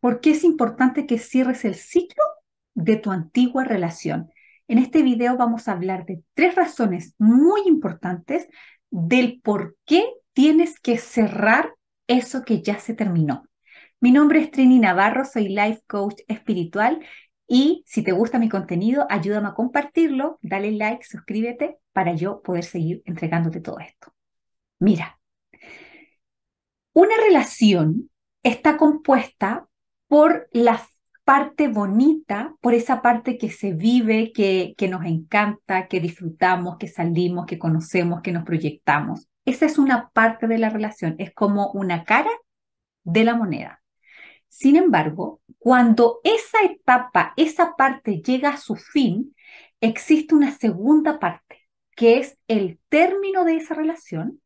¿Por qué es importante que cierres el ciclo de tu antigua relación? En este video vamos a hablar de tres razones muy importantes del por qué tienes que cerrar eso que ya se terminó. Mi nombre es Trini Navarro, soy life coach espiritual y si te gusta mi contenido, ayúdame a compartirlo, dale like, suscríbete para yo poder seguir entregándote todo esto. Mira, una relación está compuesta por la parte bonita, por esa parte que se vive, que, que nos encanta, que disfrutamos, que salimos, que conocemos, que nos proyectamos. Esa es una parte de la relación, es como una cara de la moneda. Sin embargo, cuando esa etapa, esa parte llega a su fin, existe una segunda parte, que es el término de esa relación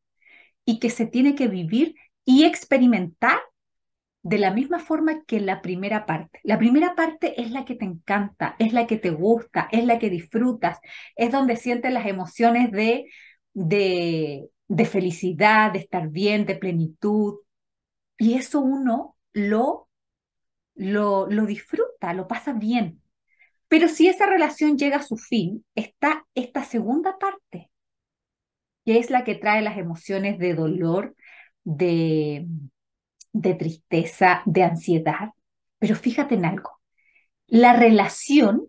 y que se tiene que vivir y experimentar de la misma forma que la primera parte. La primera parte es la que te encanta, es la que te gusta, es la que disfrutas, es donde sientes las emociones de, de, de felicidad, de estar bien, de plenitud. Y eso uno lo, lo, lo disfruta, lo pasa bien. Pero si esa relación llega a su fin, está esta segunda parte, que es la que trae las emociones de dolor, de, de tristeza, de ansiedad. Pero fíjate en algo, la relación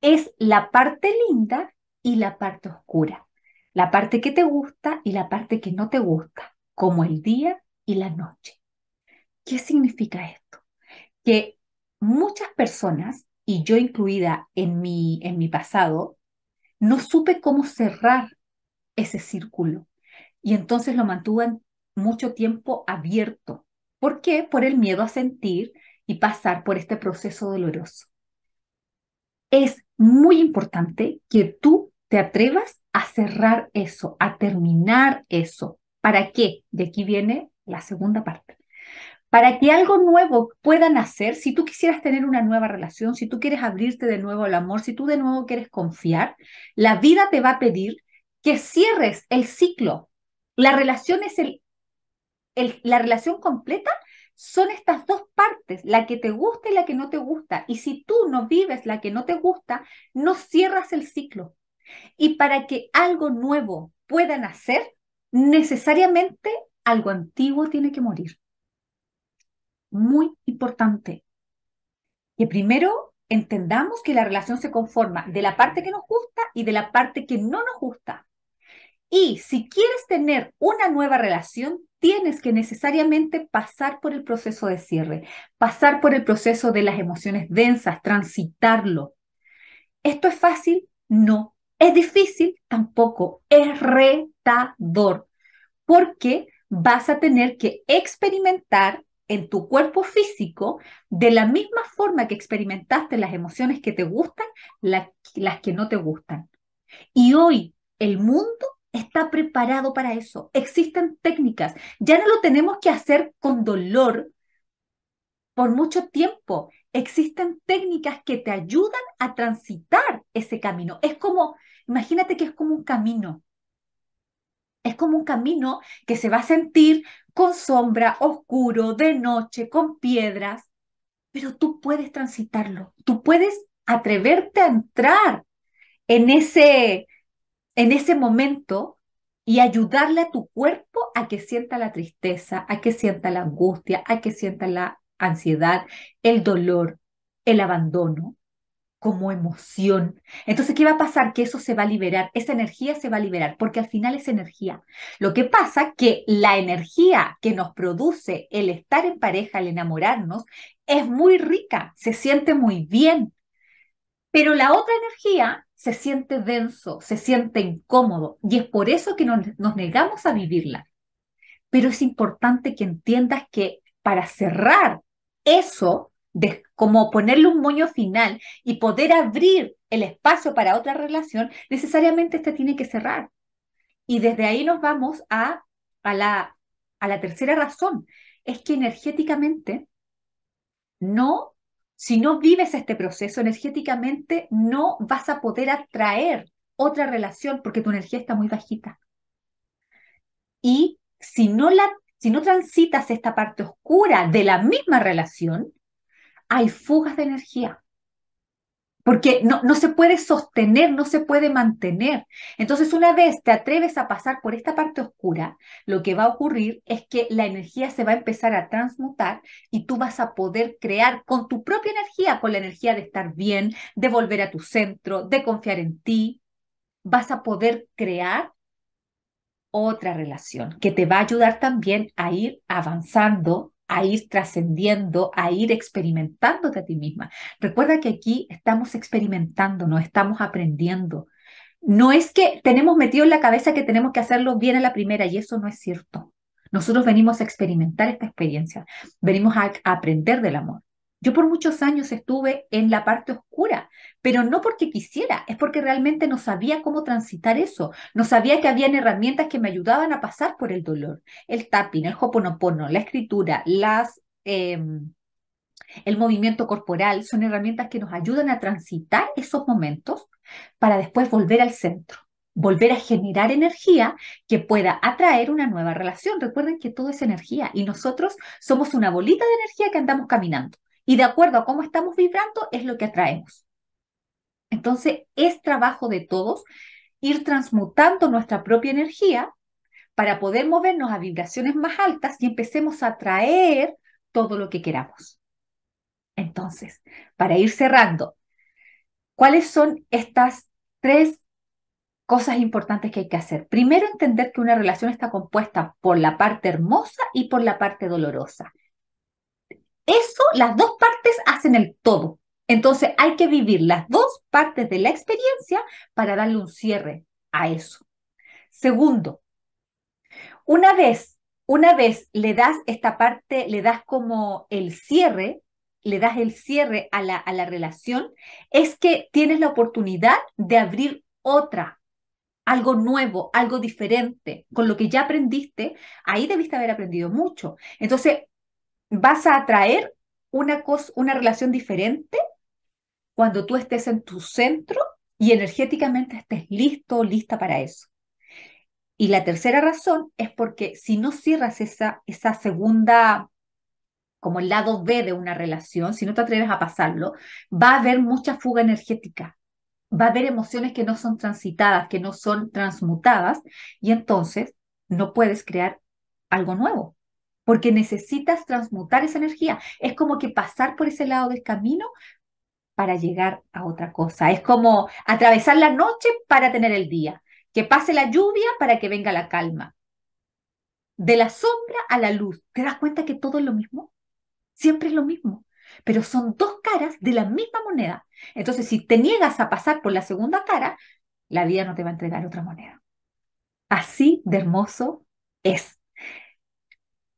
es la parte linda y la parte oscura, la parte que te gusta y la parte que no te gusta, como el día y la noche. ¿Qué significa esto? Que muchas personas, y yo incluida en mi, en mi pasado, no supe cómo cerrar ese círculo. Y entonces lo mantuve, mucho tiempo abierto. ¿Por qué? Por el miedo a sentir y pasar por este proceso doloroso. Es muy importante que tú te atrevas a cerrar eso, a terminar eso. ¿Para qué? De aquí viene la segunda parte. Para que algo nuevo pueda nacer, si tú quisieras tener una nueva relación, si tú quieres abrirte de nuevo al amor, si tú de nuevo quieres confiar, la vida te va a pedir que cierres el ciclo. La relación es el la relación completa son estas dos partes, la que te gusta y la que no te gusta. Y si tú no vives la que no te gusta, no cierras el ciclo. Y para que algo nuevo pueda nacer, necesariamente algo antiguo tiene que morir. Muy importante. Que primero entendamos que la relación se conforma de la parte que nos gusta y de la parte que no nos gusta. Y si quieres tener una nueva relación, tienes que necesariamente pasar por el proceso de cierre, pasar por el proceso de las emociones densas, transitarlo. Esto es fácil, no. Es difícil, tampoco. Es retador, porque vas a tener que experimentar en tu cuerpo físico, de la misma forma que experimentaste las emociones que te gustan, las que no te gustan. Y hoy el mundo está preparado para eso. Existen técnicas. Ya no lo tenemos que hacer con dolor por mucho tiempo. Existen técnicas que te ayudan a transitar ese camino. Es como, imagínate que es como un camino. Es como un camino que se va a sentir con sombra, oscuro, de noche, con piedras, pero tú puedes transitarlo. Tú puedes atreverte a entrar en ese en ese momento y ayudarle a tu cuerpo a que sienta la tristeza, a que sienta la angustia, a que sienta la ansiedad, el dolor, el abandono como emoción. Entonces, ¿qué va a pasar? Que eso se va a liberar, esa energía se va a liberar, porque al final es energía. Lo que pasa que la energía que nos produce el estar en pareja, el enamorarnos, es muy rica, se siente muy bien, pero la otra energía se siente denso, se siente incómodo y es por eso que nos, negamos a vivirla. Pero es importante que entiendas que para cerrar eso, de, como ponerle un moño final y poder abrir el espacio para otra relación, necesariamente este tiene que cerrar. Y desde ahí nos vamos a la tercera razón, es que energéticamente no si no vives este proceso energéticamente, no vas a poder atraer otra relación porque tu energía está muy bajita. Y si no, la, si no transitas esta parte oscura de la misma relación, hay fugas de energía porque no, no se puede sostener, no se puede mantener. Entonces, una vez te atreves a pasar por esta parte oscura, lo que va a ocurrir es que la energía se va a empezar a transmutar y tú vas a poder crear con tu propia energía, con la energía de estar bien, de volver a tu centro, de confiar en ti, vas a poder crear otra relación que te va a ayudar también a ir avanzando a ir trascendiendo, a ir experimentándote a ti misma. Recuerda que aquí estamos experimentando, no estamos aprendiendo. No es que tenemos metido en la cabeza que tenemos que hacerlo bien a la primera y eso no es cierto. Nosotros venimos a experimentar esta experiencia, venimos a aprender del amor. Yo por muchos años estuve en la parte oscura, pero no porque quisiera, es porque realmente no sabía cómo transitar eso, no sabía que habían herramientas que me ayudaban a pasar por el dolor. El tapping, el hoponopono, la escritura, las... Em, el movimiento corporal son herramientas que nos ayudan a transitar esos momentos para después volver al centro, volver a generar energía que pueda atraer una nueva relación. Recuerden que todo es energía y nosotros somos una bolita de energía que andamos caminando. Y de acuerdo a cómo estamos vibrando es lo que atraemos. Entonces es trabajo de todos ir transmutando nuestra propia energía para poder movernos a vibraciones más altas y empecemos a atraer todo lo que queramos. Entonces, para ir cerrando, ¿cuáles son estas tres cosas importantes que hay que hacer? Primero, entender que una relación está compuesta por la parte hermosa y por la parte dolorosa. Eso, las dos partes hacen el todo. Entonces hay que vivir las dos partes de la experiencia para darle un cierre a eso. Segundo, una vez, una vez le das esta parte, le das como el cierre, le das el cierre a la, a la relación, es que tienes la oportunidad de abrir otra, algo nuevo, algo diferente, con lo que ya aprendiste, ahí debiste haber aprendido mucho. Entonces, vas a atraer una, una relación diferente cuando tú estés en tu centro y energéticamente estés listo lista para eso. Y la tercera razón es porque si no cierras esa, esa segunda, como el lado B de una relación, si no te atreves a pasarlo, va a haber mucha fuga energética, va a haber emociones que no son transitadas, que no son transmutadas, y entonces no puedes crear algo nuevo porque necesitas transmutar esa energía. Es como que pasar por ese lado del camino para llegar a otra cosa. Es como atravesar la noche para tener el día, que pase la lluvia para que venga la calma. De la sombra a la luz. ¿Te das cuenta que todo es lo mismo? Siempre es lo mismo, pero son dos caras de la misma moneda. Entonces, si te niegas a pasar por la segunda cara, la vida no te va a entregar otra moneda. Así de hermoso es.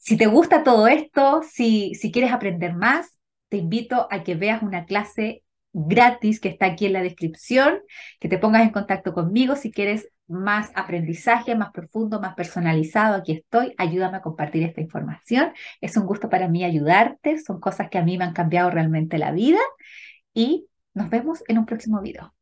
Si te gusta todo esto, si, si quieres aprender más, te invito a que veas una clase gratis que está aquí en la descripción, que te pongas en contacto conmigo si quieres más aprendizaje, más profundo, más personalizado. Aquí estoy, ayúdame a compartir esta información. Es un gusto para mí ayudarte, son cosas que a mí me han cambiado realmente la vida y nos vemos en un próximo video.